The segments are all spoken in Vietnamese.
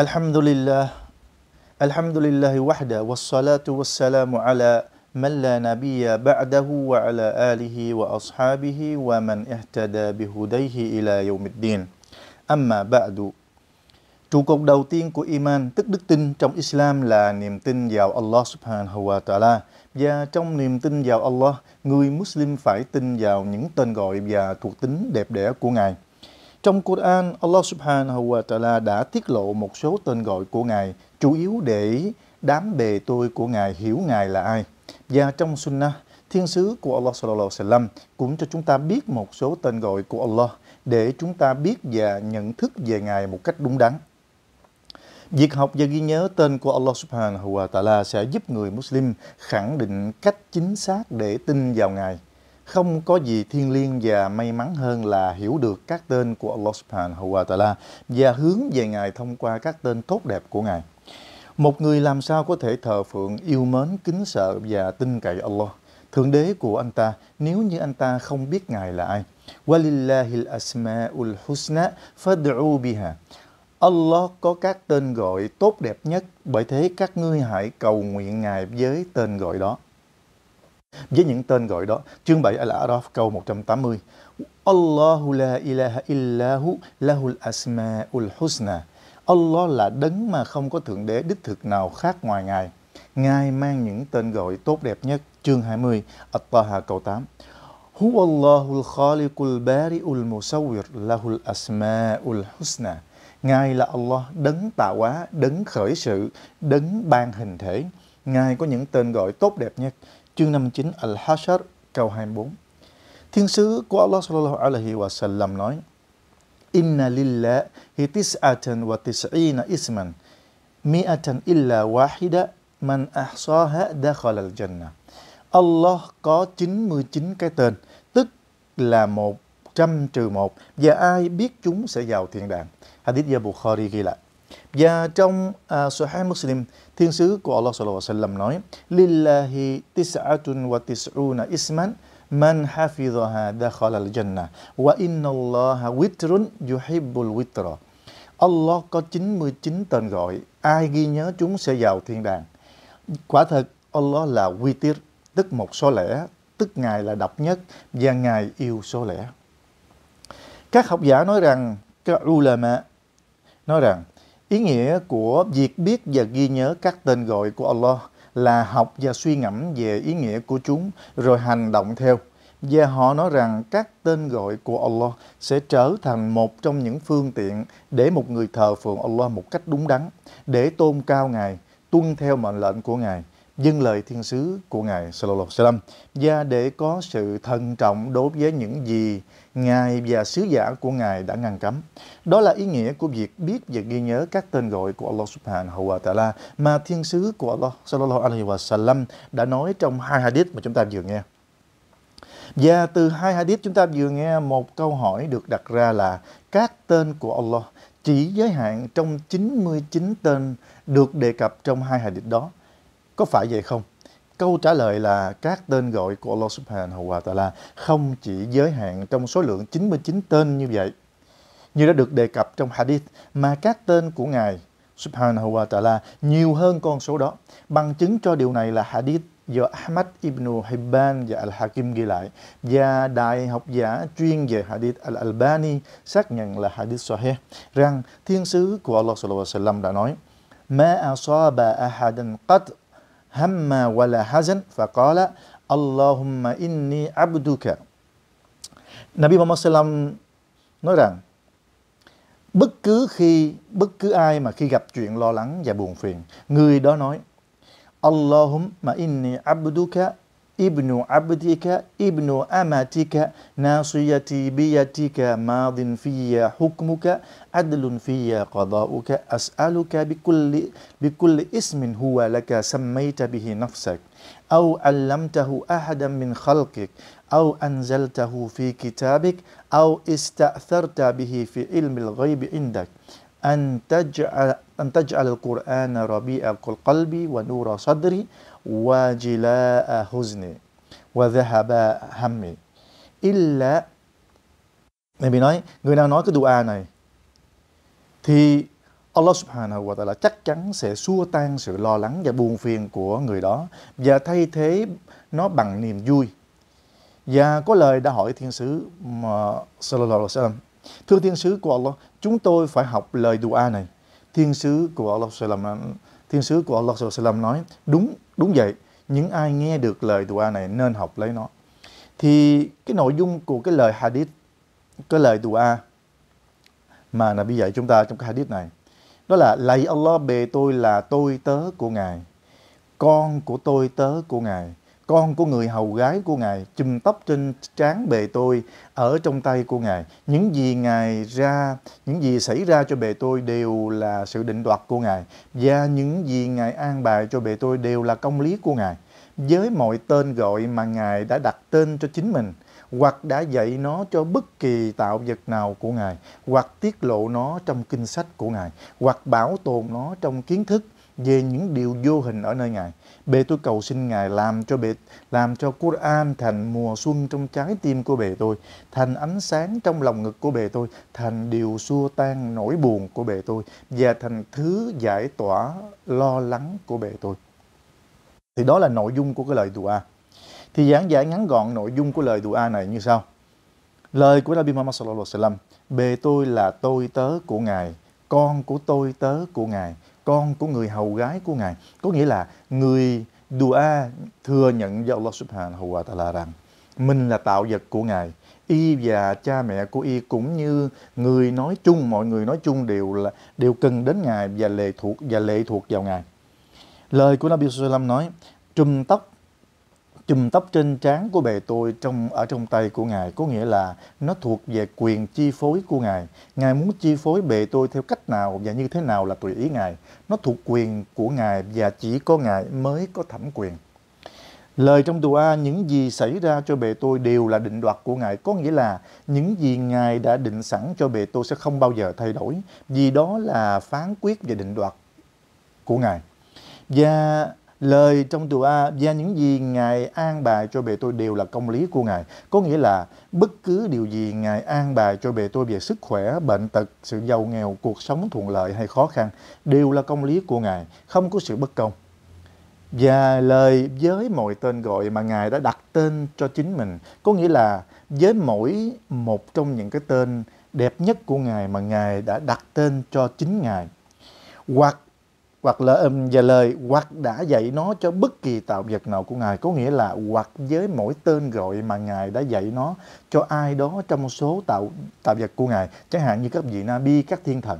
الحمد لله الحمد لله وحده والصلاة والسلام على من لا نبي بعده وعلى آله وأصحابه ومن اهتدى بهديه إلى يوم الدين أما بعد Trụ cột đầu tiên của Iman, tức đức tin trong Islam là niềm tin vào Allah subhanahu wa ta'ala. Và trong niềm tin vào Allah, người Muslim phải tin vào những tên gọi và thuộc tính đẹp đẽ của Ngài. Trong Quran, Allah subhanahu wa ta'ala đã tiết lộ một số tên gọi của Ngài, chủ yếu để đám bề tôi của Ngài hiểu Ngài là ai. Và trong Sunnah, Thiên sứ của Allah sallallahu alaihi wasallam cũng cho chúng ta biết một số tên gọi của Allah để chúng ta biết và nhận thức về Ngài một cách đúng đắn. Việc học và ghi nhớ tên của Allah subhanahu wa ta'ala sẽ giúp người Muslim khẳng định cách chính xác để tin vào Ngài. Không có gì thiêng liêng và may mắn hơn là hiểu được các tên của Allah subhanahu wa ta'ala và hướng về Ngài thông qua các tên tốt đẹp của Ngài. Một người làm sao có thể thờ phượng, yêu mến, kính sợ và tin cậy Allah, Thượng Đế của anh ta, nếu như anh ta không biết Ngài là ai. وَلِلَّهِ الْأَسْمَاءُ الْحُسْنَى فَادْعُوا بِهَا Allah có các tên gọi tốt đẹp nhất, bởi thế các ngươi hãy cầu nguyện Ngài với tên gọi đó. Với những tên gọi đó, chương 7 Al-Araf câu 180. Allahu la ilaha illahu lahul asma'ul husna. Allah là đấng mà không có thượng đế đích thực nào khác ngoài Ngài. Ngài mang những tên gọi tốt đẹp nhất. Chương 20, At-Taha câu 8. Huwa Allahul khaliqul bari'ul musawwir lahul asma'ul husna. Ngài là Allah, đấng tạo hóa, đấng khởi sự, đấng ban hình thể. Ngài có những tên gọi tốt đẹp nhất chương 59 Al-Hashar câu 24. Thiên sứ của Allah sallallahu alaihi wa sallam nói: Inna lillahi tis'atan wa tis'ina isman, mi'atan illa wahida man ahsaha dakhala al-jannah. Allah có 99 cái tên, tức là một trăm trừ một và ai biết chúng sẽ vào thiên đàng. Hadith do Bukhari ghi lại. Và trong uh, Sahih Muslim, Thiên sứ của Allah sallallahu alaihi wasallam nói: "Lillahi tis'atun wa tis'una isman man hafidhaha dakhala al-jannah wa inna Allah witrun yuhibbul witra." Allah có 99 tên gọi, ai ghi nhớ chúng sẽ vào thiên đàng. Quả thật, Allah là Witir, tức một số lẻ, tức Ngài là độc nhất và Ngài yêu số lẻ. Các học giả nói rằng, các ulama nói rằng, Ý nghĩa của việc biết và ghi nhớ các tên gọi của Allah là học và suy ngẫm về ý nghĩa của chúng rồi hành động theo. Và họ nói rằng các tên gọi của Allah sẽ trở thành một trong những phương tiện để một người thờ phượng Allah một cách đúng đắn, để tôn cao Ngài, tuân theo mệnh lệnh của Ngài dân lời thiên sứ của Ngài Sallallahu Alaihi Wasallam và để có sự thận trọng đối với những gì Ngài và sứ giả của Ngài đã ngăn cấm. Đó là ý nghĩa của việc biết và ghi nhớ các tên gọi của Allah Subhanahu wa Ta'ala mà thiên sứ của Allah Sallallahu Alaihi Wasallam đã nói trong hai hadith mà chúng ta vừa nghe. Và từ hai hadith chúng ta vừa nghe một câu hỏi được đặt ra là các tên của Allah chỉ giới hạn trong 99 tên được đề cập trong hai hadith đó có phải vậy không? Câu trả lời là các tên gọi của Allah Subhanahu wa Ta'ala không chỉ giới hạn trong số lượng 99 tên như vậy. Như đã được đề cập trong hadith mà các tên của Ngài Subhanahu wa Ta'ala nhiều hơn con số đó. Bằng chứng cho điều này là hadith do Ahmad ibn Hibban và Al-Hakim ghi lại và đại học giả chuyên về hadith Al-Albani xác nhận là hadith sahih rằng thiên sứ của Allah sallallahu alaihi wasallam đã nói: "Ma asaba ahadan qat hamma wala hazan faqala Allahumma inni abduka. Nabi Muhammad SAW nói rằng bất cứ khi bất cứ ai mà khi gặp chuyện lo lắng và buồn phiền, người đó nói Allahumma inni abduka ابن عبدك ابن أمتك ناصيتي بيتك ماض في حكمك عدل في قضاؤك أسألك بكل, بكل اسم هو لك سميت به نفسك أو علمته أحدا من خلقك أو أنزلته في كتابك أو استأثرت به في علم الغيب عندك أن تجعل, أن تجعل القرآن ربيع قلبي ونور صدري وجلاء حزني وذهب همي إلا Nabi nói, người nào nói cái dua này thì Allah subhanahu wa ta'ala chắc chắn sẽ xua tan sự lo lắng và buồn phiền của người đó và thay thế nó bằng niềm vui. Và có lời đã hỏi thiên sứ mà sallallahu alaihi wasallam, thưa thiên sứ của Allah, chúng tôi phải học lời dua này. Thiên sứ của Allah sallallahu thiên sứ của Allah sallallahu nói, đúng, Đúng vậy, những ai nghe được lời dua này nên học lấy nó. Thì cái nội dung của cái lời hadith, cái lời dua mà là bây dạy chúng ta trong cái hadith này, đó là lạy Allah bề tôi là tôi tớ của Ngài, con của tôi tớ của Ngài, con của người hầu gái của Ngài chùm tóc trên trán bề tôi ở trong tay của Ngài. Những gì Ngài ra, những gì xảy ra cho bề tôi đều là sự định đoạt của Ngài và những gì Ngài an bài cho bề tôi đều là công lý của Ngài. Với mọi tên gọi mà Ngài đã đặt tên cho chính mình hoặc đã dạy nó cho bất kỳ tạo vật nào của Ngài hoặc tiết lộ nó trong kinh sách của Ngài hoặc bảo tồn nó trong kiến thức về những điều vô hình ở nơi Ngài Bệ tôi cầu xin Ngài làm cho bệ làm cho Quran thành mùa xuân trong trái tim của bệ tôi, thành ánh sáng trong lòng ngực của bệ tôi, thành điều xua tan nỗi buồn của bệ tôi và thành thứ giải tỏa lo lắng của bệ tôi. Thì đó là nội dung của cái lời dua. Thì giảng giải ngắn gọn nội dung của lời dua này như sau. Lời của Nabi Muhammad sallallahu alaihi wasallam, bề tôi là tôi tớ của Ngài, con của tôi tớ của Ngài, con của người hầu gái của Ngài. Có nghĩa là người dua thừa nhận với Allah subhanahu wa ta'ala rằng mình là tạo vật của Ngài. Y và cha mẹ của Y cũng như người nói chung, mọi người nói chung đều là đều cần đến Ngài và lệ thuộc và lệ thuộc vào Ngài. Lời của Nabi Sallam nói, trùm tóc chùm tóc trên trán của bề tôi trong ở trong tay của ngài có nghĩa là nó thuộc về quyền chi phối của ngài ngài muốn chi phối bề tôi theo cách nào và như thế nào là tùy ý ngài nó thuộc quyền của ngài và chỉ có ngài mới có thẩm quyền lời trong a những gì xảy ra cho bề tôi đều là định đoạt của ngài có nghĩa là những gì ngài đã định sẵn cho bề tôi sẽ không bao giờ thay đổi vì đó là phán quyết về định đoạt của ngài và Lời trong tù A và những gì Ngài an bài cho bề tôi đều là công lý của Ngài. Có nghĩa là bất cứ điều gì Ngài an bài cho bề tôi về sức khỏe, bệnh tật, sự giàu nghèo, cuộc sống thuận lợi hay khó khăn đều là công lý của Ngài, không có sự bất công. Và lời với mọi tên gọi mà Ngài đã đặt tên cho chính mình, có nghĩa là với mỗi một trong những cái tên đẹp nhất của Ngài mà Ngài đã đặt tên cho chính Ngài. Hoặc hoặc là âm và lời hoặc đã dạy nó cho bất kỳ tạo vật nào của ngài có nghĩa là hoặc với mỗi tên gọi mà ngài đã dạy nó cho ai đó trong số tạo tạo vật của ngài chẳng hạn như các vị na bi các thiên thần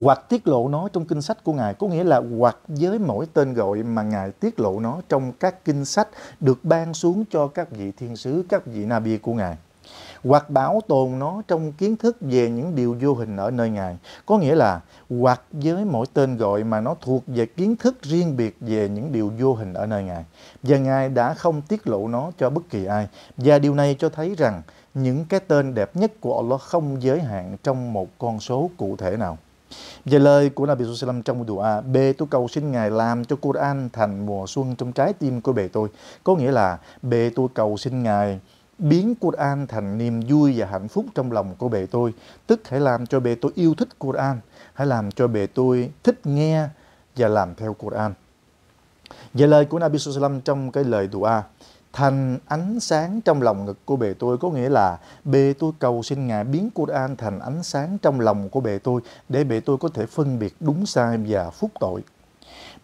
hoặc tiết lộ nó trong kinh sách của ngài có nghĩa là hoặc với mỗi tên gọi mà ngài tiết lộ nó trong các kinh sách được ban xuống cho các vị thiên sứ các vị na bi của ngài hoặc bảo tồn nó trong kiến thức về những điều vô hình ở nơi Ngài. Có nghĩa là hoặc với mỗi tên gọi mà nó thuộc về kiến thức riêng biệt về những điều vô hình ở nơi Ngài. Và Ngài đã không tiết lộ nó cho bất kỳ ai. Và điều này cho thấy rằng những cái tên đẹp nhất của Allah không giới hạn trong một con số cụ thể nào. Về lời của Nabi Sallam trong dua B. Tôi cầu xin Ngài làm cho Quran thành mùa xuân trong trái tim của bề tôi. Có nghĩa là b tôi cầu xin Ngài biến Quran thành niềm vui và hạnh phúc trong lòng của bề tôi. Tức hãy làm cho bề tôi yêu thích Quran, hãy làm cho bề tôi thích nghe và làm theo Quran. Và lời của Nabi Sallam trong cái lời dua thành ánh sáng trong lòng ngực của bề tôi có nghĩa là bề tôi cầu xin ngài biến Quran thành ánh sáng trong lòng của bề tôi để bề tôi có thể phân biệt đúng sai và phúc tội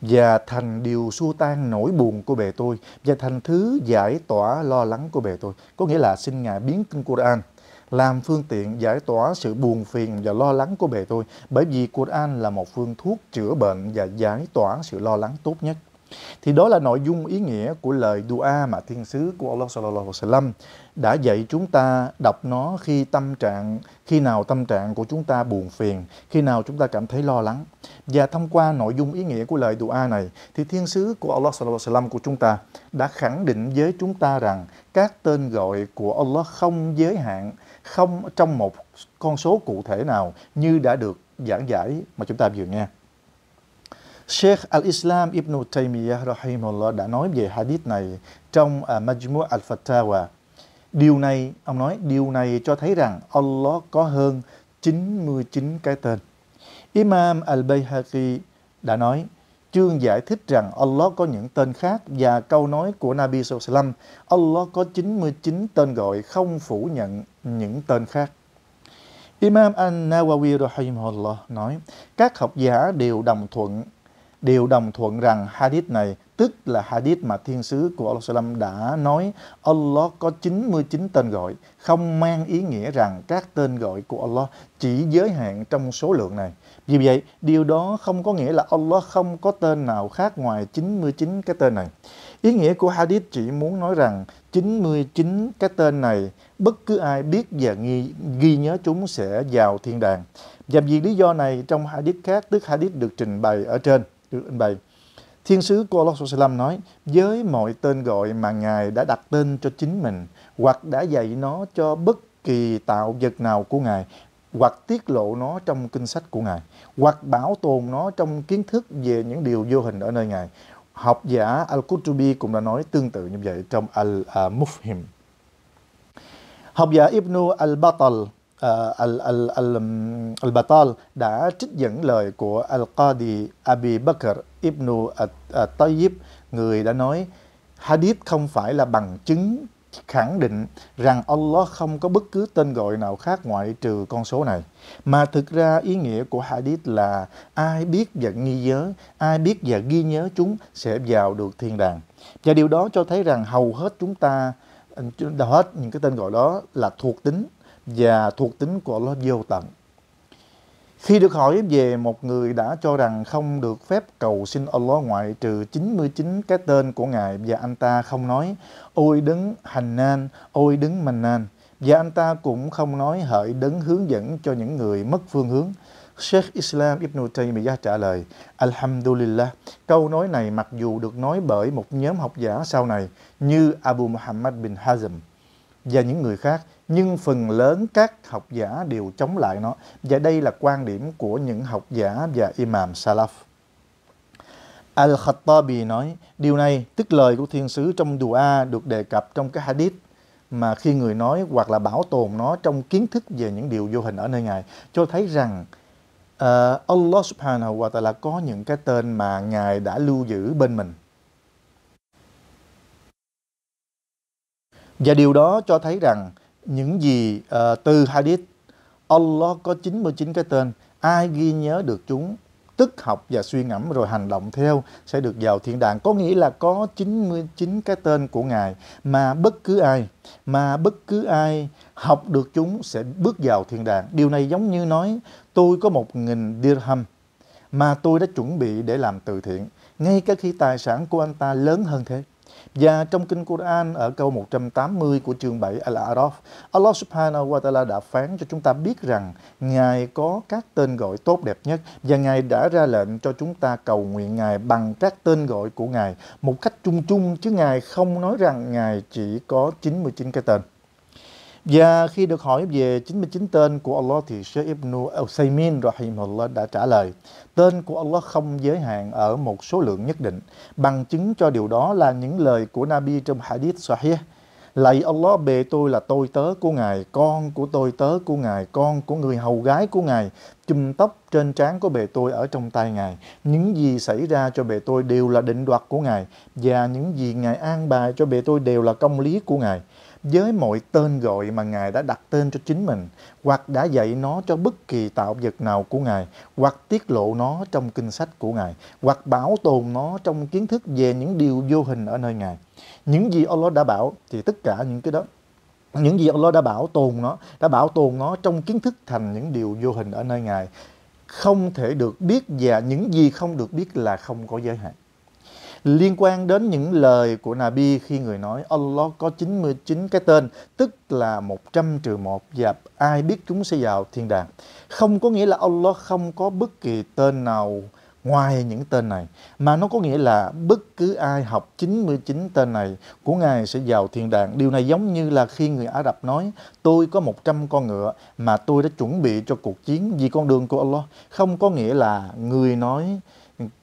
và thành điều xua tan nỗi buồn của bề tôi và thành thứ giải tỏa lo lắng của bề tôi. Có nghĩa là xin Ngài biến kinh Quran làm phương tiện giải tỏa sự buồn phiền và lo lắng của bề tôi bởi vì Quran là một phương thuốc chữa bệnh và giải tỏa sự lo lắng tốt nhất. Thì đó là nội dung ý nghĩa của lời dua mà thiên sứ của Allah sallallahu alaihi wasallam đã dạy chúng ta đọc nó khi tâm trạng khi nào tâm trạng của chúng ta buồn phiền, khi nào chúng ta cảm thấy lo lắng. Và thông qua nội dung ý nghĩa của lời dua này thì thiên sứ của Allah sallallahu alaihi wasallam của chúng ta đã khẳng định với chúng ta rằng các tên gọi của Allah không giới hạn, không trong một con số cụ thể nào như đã được giảng giải mà chúng ta vừa nghe. Sheikh Al-Islam Ibn Taymiyyah rahimahullah đã nói về hadith này trong uh, Majmu' al-Fatawa. Điều này, ông nói, điều này cho thấy rằng Allah có hơn 99 cái tên. Imam Al-Bayhaqi đã nói, chương giải thích rằng Allah có những tên khác và câu nói của Nabi Sallam, Allah có 99 tên gọi không phủ nhận những tên khác. Imam An-Nawawi rahimahullah nói, các học giả đều đồng thuận đều đồng thuận rằng hadith này tức là hadith mà thiên sứ của Allah Sallam đã nói Allah có 99 tên gọi, không mang ý nghĩa rằng các tên gọi của Allah chỉ giới hạn trong số lượng này. Vì vậy, điều đó không có nghĩa là Allah không có tên nào khác ngoài 99 cái tên này. Ý nghĩa của hadith chỉ muốn nói rằng 99 cái tên này bất cứ ai biết và nghi, ghi nhớ chúng sẽ vào thiên đàng. Và vì lý do này trong hadith khác, tức hadith được trình bày ở trên, được anh bày. Thiên sứ Colossus nói, với mọi tên gọi mà Ngài đã đặt tên cho chính mình, hoặc đã dạy nó cho bất kỳ tạo vật nào của Ngài, hoặc tiết lộ nó trong kinh sách của Ngài, hoặc bảo tồn nó trong kiến thức về những điều vô hình ở nơi Ngài. Học giả Al-Qurtubi cũng đã nói tương tự như vậy trong Al-Mufhim. Học giả Ibn al-Batal Ờ, al, um, batal đã trích dẫn lời của Al-Qadi Abi Bakr Ibn tayyib người đã nói Hadith không phải là bằng chứng khẳng định rằng Allah không có bất cứ tên gọi nào khác ngoại trừ con số này. Mà thực ra ý nghĩa của Hadith là ai biết và nghi nhớ, ai biết và ghi nhớ chúng sẽ vào được thiên đàng. Và điều đó cho thấy rằng hầu hết chúng ta, hầu hết những cái tên gọi đó là thuộc tính và thuộc tính của Allah vô tận. Khi được hỏi về một người đã cho rằng không được phép cầu xin Allah ngoại trừ 99 cái tên của Ngài và anh ta không nói Ôi đứng hành nan, ôi đứng mạnh nan Và anh ta cũng không nói hỡi đứng hướng dẫn cho những người mất phương hướng Sheikh Islam Ibn Taymiyyah trả lời Alhamdulillah Câu nói này mặc dù được nói bởi một nhóm học giả sau này như Abu Muhammad bin Hazm và những người khác nhưng phần lớn các học giả đều chống lại nó và đây là quan điểm của những học giả và Imam Salaf. Al-Khattabi nói, điều này tức lời của thiên sứ trong dua được đề cập trong cái hadith mà khi người nói hoặc là bảo tồn nó trong kiến thức về những điều vô hình ở nơi Ngài cho thấy rằng uh, Allah subhanahu wa ta'ala có những cái tên mà Ngài đã lưu giữ bên mình Và điều đó cho thấy rằng những gì uh, từ hadith Allah có 99 cái tên, ai ghi nhớ được chúng tức học và suy ngẫm rồi hành động theo sẽ được vào thiên đàng. Có nghĩa là có 99 cái tên của Ngài mà bất cứ ai, mà bất cứ ai học được chúng sẽ bước vào thiên đàng. Điều này giống như nói tôi có một nghìn dirham mà tôi đã chuẩn bị để làm từ thiện, ngay cả khi tài sản của anh ta lớn hơn thế. Và trong kinh Quran ở câu 180 của chương 7 Al-Araf, Allah Subhanahu wa Ta'ala đã phán cho chúng ta biết rằng Ngài có các tên gọi tốt đẹp nhất và Ngài đã ra lệnh cho chúng ta cầu nguyện Ngài bằng các tên gọi của Ngài một cách chung chung chứ Ngài không nói rằng Ngài chỉ có 99 cái tên. Và khi được hỏi về 99 tên của Allah thì Sheikh Ibn Uthaymin rahimahullah đã trả lời Tên của Allah không giới hạn ở một số lượng nhất định Bằng chứng cho điều đó là những lời của Nabi trong hadith sahih Lạy Allah bề tôi là tôi tớ của Ngài, con của tôi tớ của Ngài, con của người hầu gái của Ngài, chùm tóc trên trán của bề tôi ở trong tay Ngài. Những gì xảy ra cho bề tôi đều là định đoạt của Ngài, và những gì Ngài an bài cho bề tôi đều là công lý của Ngài với mọi tên gọi mà Ngài đã đặt tên cho chính mình hoặc đã dạy nó cho bất kỳ tạo vật nào của Ngài hoặc tiết lộ nó trong kinh sách của Ngài hoặc bảo tồn nó trong kiến thức về những điều vô hình ở nơi Ngài. Những gì Allah đã bảo thì tất cả những cái đó những gì Allah đã bảo tồn nó, đã bảo tồn nó trong kiến thức thành những điều vô hình ở nơi Ngài không thể được biết và những gì không được biết là không có giới hạn liên quan đến những lời của Nabi khi người nói Allah có 99 cái tên, tức là 100 trừ 1 và ai biết chúng sẽ vào thiên đàng. Không có nghĩa là Allah không có bất kỳ tên nào ngoài những tên này mà nó có nghĩa là bất cứ ai học 99 tên này của ngài sẽ vào thiên đàng. Điều này giống như là khi người Ả Rập nói tôi có 100 con ngựa mà tôi đã chuẩn bị cho cuộc chiến vì con đường của Allah. Không có nghĩa là người nói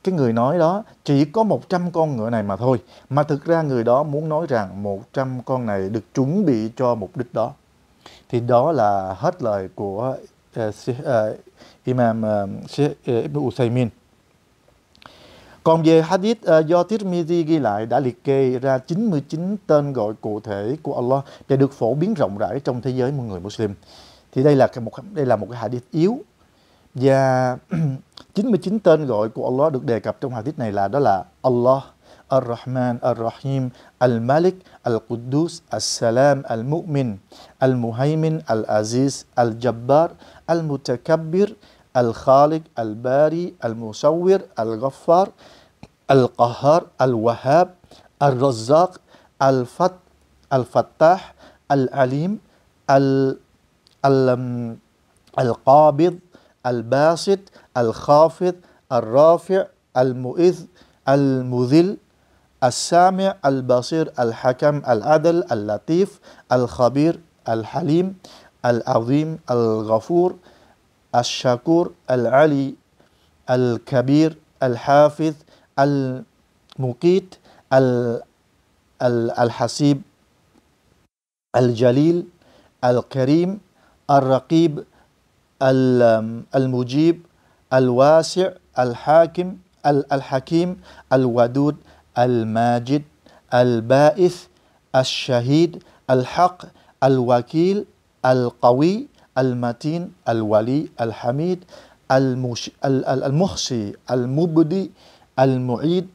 cái người nói đó chỉ có 100 con ngựa này mà thôi mà thực ra người đó muốn nói rằng 100 con này được chuẩn bị cho mục đích đó thì đó là hết lời của uh, uh, Imam uh, uh, Ibn Usaymin còn về hadith uh, do Tirmidhi ghi lại đã liệt kê ra 99 tên gọi cụ thể của Allah để được phổ biến rộng rãi trong thế giới mọi người Muslim. Thì đây là một đây là một cái hadith yếu Và 99 tên gọi của Allah được đề cập trong hadith này là đó là Allah, Ar-Rahman, Ar-Rahim, Al-Malik, Al-Quddus, Al-Salam, Al-Mu'min, Al-Muhaymin, Al-Aziz, Al-Jabbar, Al-Mutakabbir, Al-Khaliq, Al-Bari, Al-Musawwir, Al-Ghaffar, al qahar Al-Wahhab, Al-Razzaq, Al-Fat, Al-Fattah, Al-Alim, Al-Qabid, al al الباسط الخافض الرافع المؤذ المذل السامع البصير الحكم العدل اللطيف الخبير الحليم العظيم الغفور الشكور العلي الكبير الحافظ المقيت الحسيب الجليل الكريم الرقيب المجيب الواسع الحاكم الحكيم الودود الماجد البائث الشهيد الحق الوكيل القوي المتين الولي الحميد المخشي المحصي المبدي المعيد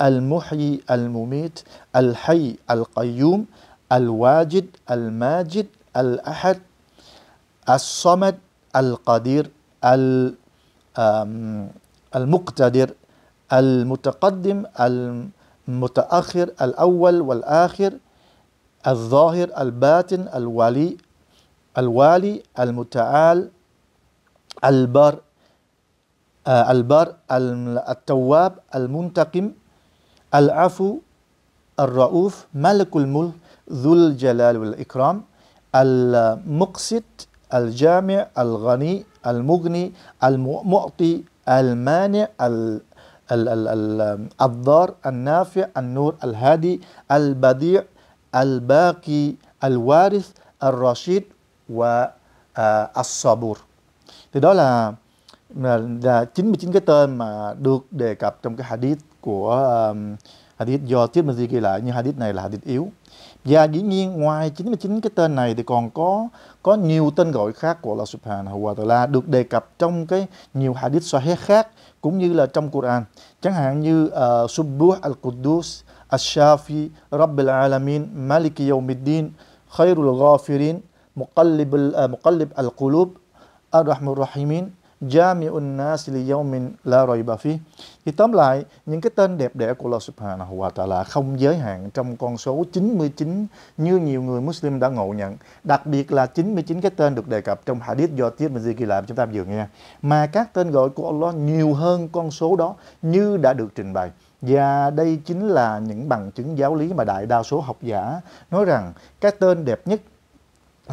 المحيي المميت الحي القيوم الواجد الماجد الأحد الصمد القدير المقتدر المتقدم المتأخر الأول والآخر الظاهر الباطن الولي الوالي المتعال البر آه، البر التواب المنتقم العفو الرؤوف ملك الملك ذو الجلال والإكرام المقسط الجامع الغني المغني المعطي المانع الضار النافع النور الهادي البديع الباقي الوارث الرشيد والصبور آه، thì đó là là 99 cái tên mà được đề cập trong cái hadith của um, hadith do Tiết Mazi ghi lại nhưng hadith này là hadith yếu và dĩ nhiên ngoài 99 cái tên này thì còn có có nhiều tên gọi khác của Allah Subhanahu wa Ta'ala được đề cập trong cái nhiều hadith sahih khác cũng như là trong Quran. Chẳng hạn như uh, ờ, Subbuh al-Quddus, Ash-Shafi, Rabbil Alamin, Maliki Yawmiddin, Khairul Ghafirin, Muqallib ờ, al-Qulub, Ar-Rahman Rahimin, Jami'un nas li yawmin la rayba fi. Thì tóm lại, những cái tên đẹp đẽ của Allah Subhanahu wa Ta'ala không giới hạn trong con số 99 như nhiều người Muslim đã ngộ nhận. Đặc biệt là 99 cái tên được đề cập trong hadith do Tiết Minh ghi lại chúng ta vừa nghe. Mà các tên gọi của Allah nhiều hơn con số đó như đã được trình bày. Và đây chính là những bằng chứng giáo lý mà đại đa số học giả nói rằng cái tên đẹp nhất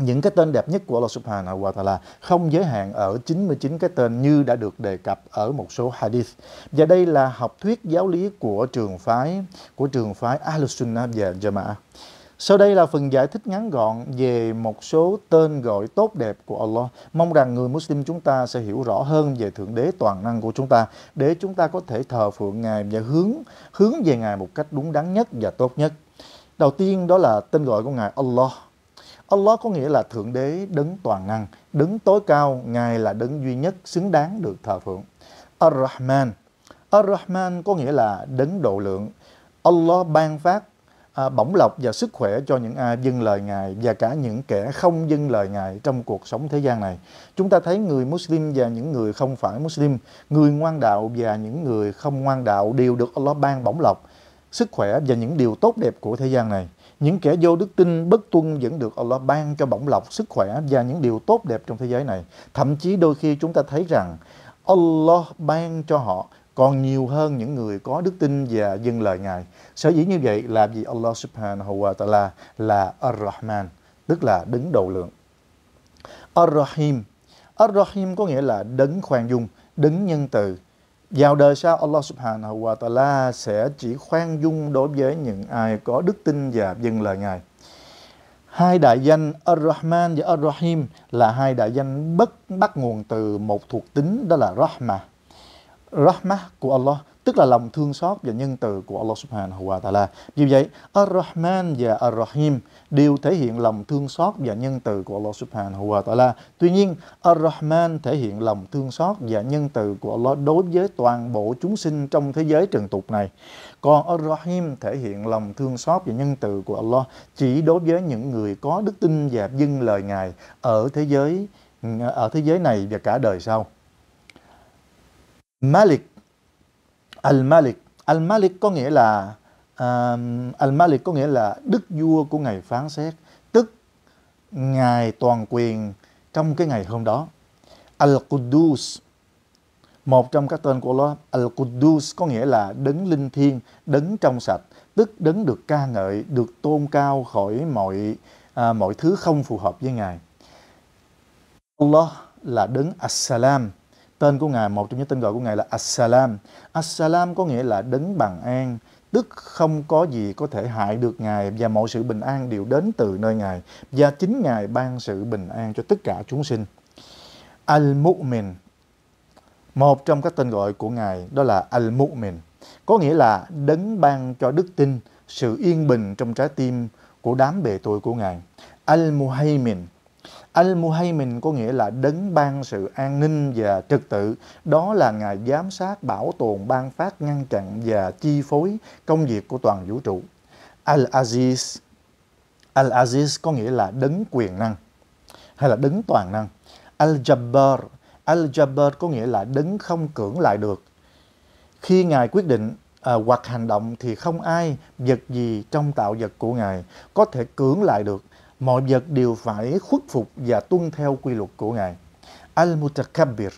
những cái tên đẹp nhất của Allah Subhanahu wa Ta'ala không giới hạn ở 99 cái tên như đã được đề cập ở một số hadith. Và đây là học thuyết giáo lý của trường phái của trường phái Ahlus Sunnah và Jama'ah. Sau đây là phần giải thích ngắn gọn về một số tên gọi tốt đẹp của Allah. Mong rằng người Muslim chúng ta sẽ hiểu rõ hơn về Thượng Đế toàn năng của chúng ta để chúng ta có thể thờ phượng Ngài và hướng hướng về Ngài một cách đúng đắn nhất và tốt nhất. Đầu tiên đó là tên gọi của Ngài Allah Allah có nghĩa là Thượng Đế đứng toàn năng, đứng tối cao, Ngài là đứng duy nhất xứng đáng được thờ phượng. Ar-Rahman Ar-Rahman có nghĩa là đấng độ lượng. Allah ban phát à, bổng lộc và sức khỏe cho những ai dâng lời Ngài và cả những kẻ không dâng lời Ngài trong cuộc sống thế gian này. Chúng ta thấy người Muslim và những người không phải Muslim, người ngoan đạo và những người không ngoan đạo đều được Allah ban bổng lộc, sức khỏe và những điều tốt đẹp của thế gian này những kẻ vô đức tin bất tuân vẫn được Allah ban cho bổng lộc sức khỏe và những điều tốt đẹp trong thế giới này thậm chí đôi khi chúng ta thấy rằng Allah ban cho họ còn nhiều hơn những người có đức tin và dâng lời Ngài. Sở dĩ như vậy là vì Allah subhanahu wa ta'ala là Ar-Rahman, tức là đứng đầu lượng. Ar-Rahim Ar-Rahim có nghĩa là đấng khoan dung, đấng nhân từ, vào đời sau, Allah subhanahu wa ta'ala sẽ chỉ khoan dung đối với những ai có đức tin và dâng lời Ngài. Hai đại danh Ar-Rahman và Ar-Rahim là hai đại danh bất bắt nguồn từ một thuộc tính đó là Rahma. Rahma của Allah tức là lòng thương xót và nhân từ của Allah subhanahu wa ta'ala. Vì vậy, Ar-Rahman và Ar-Rahim đều thể hiện lòng thương xót và nhân từ của Allah Subhanahu wa Ta'ala. Tuy nhiên, Ar-Rahman thể hiện lòng thương xót và nhân từ của Allah đối với toàn bộ chúng sinh trong thế giới trần tục này. Còn Ar-Rahim thể hiện lòng thương xót và nhân từ của Allah chỉ đối với những người có đức tin và dâng lời Ngài ở thế giới ở thế giới này và cả đời sau. Malik Al-Malik Al-Malik có nghĩa là uh, Al-Malik có nghĩa là đức vua của ngày phán xét, tức ngài toàn quyền trong cái ngày hôm đó. Al-Qudus một trong các tên của Allah, Al-Qudus có nghĩa là đấng linh thiêng, đấng trong sạch, tức đấng được ca ngợi, được tôn cao khỏi mọi à, mọi thứ không phù hợp với Ngài. Allah là đấng As-salam, Tên của Ngài, một trong những tên gọi của Ngài là As-salam. As-salam có nghĩa là đấng bằng an, Đức không có gì có thể hại được Ngài và mọi sự bình an đều đến từ nơi Ngài và chính Ngài ban sự bình an cho tất cả chúng sinh. Al-Mu'min Một trong các tên gọi của Ngài đó là Al-Mu'min có nghĩa là đấng ban cho đức tin sự yên bình trong trái tim của đám bề tôi của Ngài. Al-Muhaymin Al Muhaymin có nghĩa là đấng ban sự an ninh và trật tự, đó là ngài giám sát, bảo tồn, ban phát, ngăn chặn và chi phối công việc của toàn vũ trụ. Al Aziz Al Aziz có nghĩa là đấng quyền năng hay là đấng toàn năng. Al Jabbar Al Jabbar có nghĩa là đấng không cưỡng lại được. Khi ngài quyết định à, hoặc hành động thì không ai vật gì trong tạo vật của ngài có thể cưỡng lại được mọi vật đều phải khuất phục và tuân theo quy luật của Ngài. Al-Mutakabbir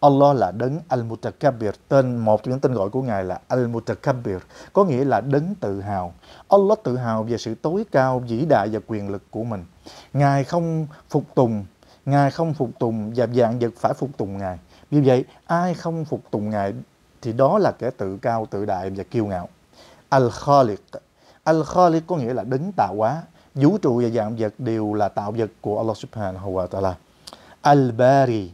Allah là đấng Al-Mutakabbir, tên một trong những tên gọi của Ngài là Al-Mutakabbir, có nghĩa là đấng tự hào. Allah tự hào về sự tối cao, vĩ đại và quyền lực của mình. Ngài không phục tùng, Ngài không phục tùng và dạng vật phải phục tùng Ngài. Vì vậy, ai không phục tùng Ngài thì đó là kẻ tự cao, tự đại và kiêu ngạo. Al-Khaliq Al-Khaliq có nghĩa là đấng tạo hóa vũ trụ và dạng vật đều là tạo vật của Allah subhanahu wa ta'ala. Al-Bari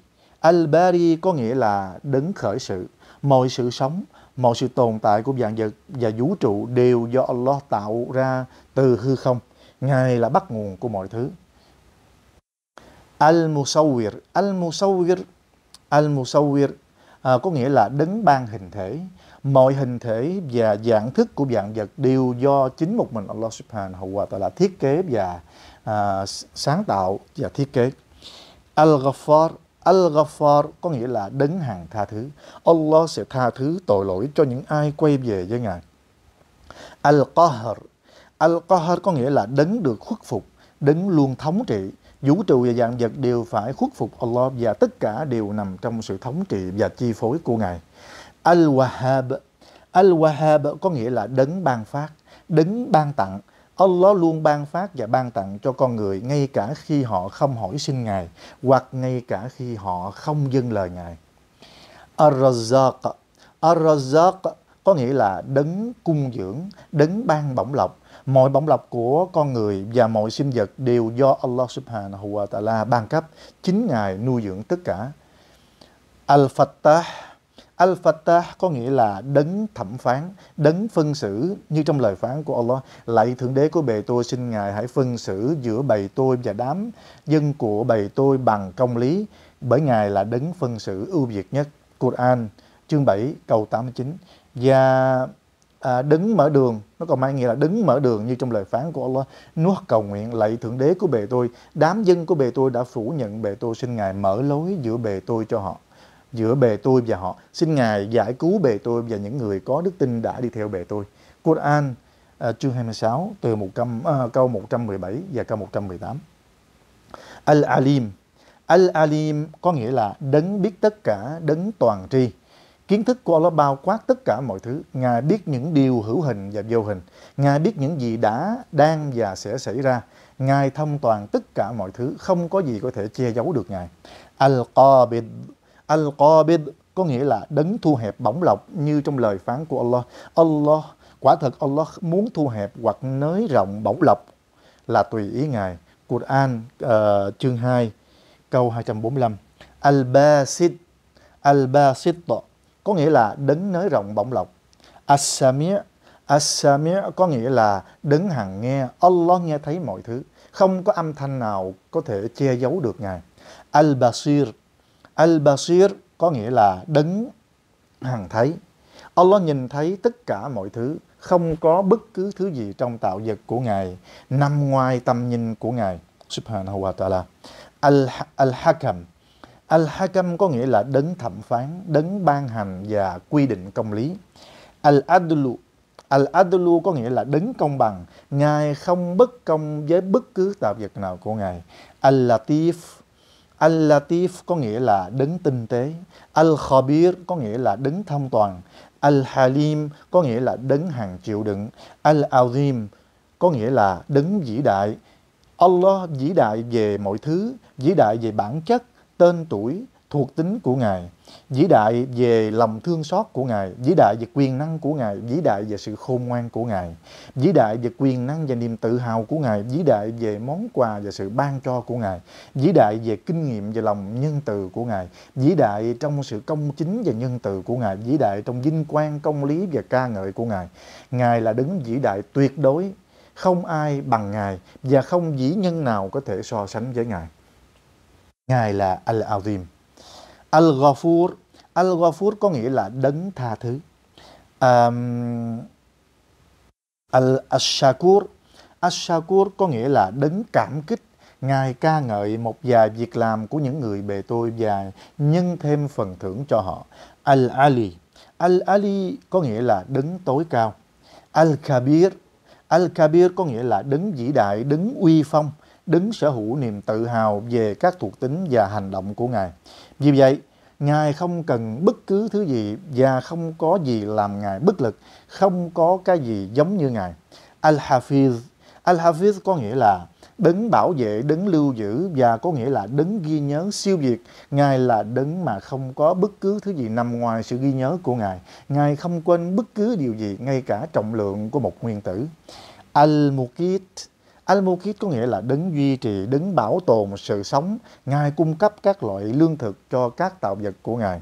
Al-Bari có nghĩa là đấng khởi sự. Mọi sự sống, mọi sự tồn tại của dạng vật và vũ trụ đều do Allah tạo ra từ hư không. Ngài là bắt nguồn của mọi thứ. al musawir al musawir al musawir à, có nghĩa là đấng ban hình thể mọi hình thể và dạng thức của dạng vật đều do chính một mình Allah subhanahu wa ta'ala thiết kế và à, sáng tạo và thiết kế Al-Ghaffar Al-Ghaffar có nghĩa là đấng hàng tha thứ. Allah sẽ tha thứ tội lỗi cho những ai quay về với Ngài. al qahar al qahar có nghĩa là đấng được khuất phục, đấng luôn thống trị. Vũ trụ và dạng vật đều phải khuất phục Allah và tất cả đều nằm trong sự thống trị và chi phối của Ngài. Al-Wahhab Al-Wahhab có nghĩa là đấng ban phát, đấng ban tặng. Allah luôn ban phát và ban tặng cho con người ngay cả khi họ không hỏi xin Ngài hoặc ngay cả khi họ không dâng lời Ngài. Ar-Razzaq Ar-Razzaq có nghĩa là đấng cung dưỡng, đấng ban bổng lộc. Mọi bổng lộc của con người và mọi sinh vật đều do Allah subhanahu wa ta'ala ban cấp. Chính Ngài nuôi dưỡng tất cả. Al-Fattah al fattah có nghĩa là đấng thẩm phán, đấng phân xử như trong lời phán của Allah. Lạy Thượng Đế của bề tôi xin Ngài hãy phân xử giữa bầy tôi và đám dân của bầy tôi bằng công lý bởi Ngài là đấng phân xử ưu việt nhất. Quran chương 7 câu 89 và à, đứng mở đường nó còn mang nghĩa là đứng mở đường như trong lời phán của Allah nuốt cầu nguyện lạy thượng đế của bề tôi đám dân của bề tôi đã phủ nhận bề tôi xin ngài mở lối giữa bề tôi cho họ giữa bề tôi và họ. Xin Ngài giải cứu bề tôi và những người có đức tin đã đi theo bề tôi. Quran uh, chương 26 từ 100, uh, à, câu 117 và câu 118. Al-Alim Al-Alim có nghĩa là đấng biết tất cả, đấng toàn tri. Kiến thức của Allah bao quát tất cả mọi thứ. Ngài biết những điều hữu hình và vô hình. Ngài biết những gì đã, đang và sẽ xảy ra. Ngài thông toàn tất cả mọi thứ, không có gì có thể che giấu được Ngài. Al-Qabid Al-Qabid có nghĩa là đấng thu hẹp bổng lọc như trong lời phán của Allah. Allah, quả thật Allah muốn thu hẹp hoặc nới rộng bổng lọc là tùy ý Ngài. Quran uh, chương 2 câu 245. Al-Basid, Al-Basid có nghĩa là đấng nới rộng bổng lọc. As-Sami' As-Sami' có nghĩa là đấng hằng nghe, Allah nghe thấy mọi thứ. Không có âm thanh nào có thể che giấu được Ngài. Al-Basir Al-Basir có nghĩa là đấng hằng thấy. Allah nhìn thấy tất cả mọi thứ, không có bất cứ thứ gì trong tạo vật của Ngài nằm ngoài tầm nhìn của Ngài. Subhanahu wa ta'ala. Al-Hakam. Al-Hakam có nghĩa là đấng thẩm phán, đấng ban hành và quy định công lý. Al-Adlu Al-Adlu có nghĩa là đấng công bằng. Ngài không bất công với bất cứ tạo vật nào của Ngài. Al-Latif Al-Latif có nghĩa là đứng tinh tế. Al-Khabir có nghĩa là đứng thông toàn. Al-Halim có nghĩa là đứng hàng chịu đựng. Al-Azim có nghĩa là đứng vĩ đại. Allah vĩ đại về mọi thứ, vĩ đại về bản chất, tên tuổi, thuộc tính của Ngài, vĩ đại về lòng thương xót của Ngài, vĩ đại về quyền năng của Ngài, vĩ đại về sự khôn ngoan của Ngài, vĩ đại về quyền năng và niềm tự hào của Ngài, vĩ đại về món quà và sự ban cho của Ngài, vĩ đại về kinh nghiệm và lòng nhân từ của Ngài, vĩ đại trong sự công chính và nhân từ của Ngài, vĩ đại trong vinh quang công lý và ca ngợi của Ngài. Ngài là đứng vĩ đại tuyệt đối, không ai bằng Ngài và không dĩ nhân nào có thể so sánh với Ngài. Ngài là Al-Azim. Al-Ghafur Al-Ghafur có nghĩa là đấng tha thứ um, Al-Ashakur Ashakur có nghĩa là đấng cảm kích Ngài ca ngợi một vài việc làm của những người bề tôi và nhân thêm phần thưởng cho họ. Al-Ali Al-Ali có nghĩa là đấng tối cao. Al-Kabir Al-Kabir có nghĩa là đấng vĩ đại, đấng uy phong, đấng sở hữu niềm tự hào về các thuộc tính và hành động của Ngài. Vì vậy, Ngài không cần bất cứ thứ gì và không có gì làm Ngài bất lực, không có cái gì giống như Ngài. Al-Hafiz Al-Hafiz có nghĩa là đấng bảo vệ, đấng lưu giữ và có nghĩa là đấng ghi nhớ siêu việt. Ngài là đấng mà không có bất cứ thứ gì nằm ngoài sự ghi nhớ của Ngài. Ngài không quên bất cứ điều gì, ngay cả trọng lượng của một nguyên tử. Al-Mukit Almokit có nghĩa là đứng duy trì, đứng bảo tồn sự sống, Ngài cung cấp các loại lương thực cho các tạo vật của Ngài.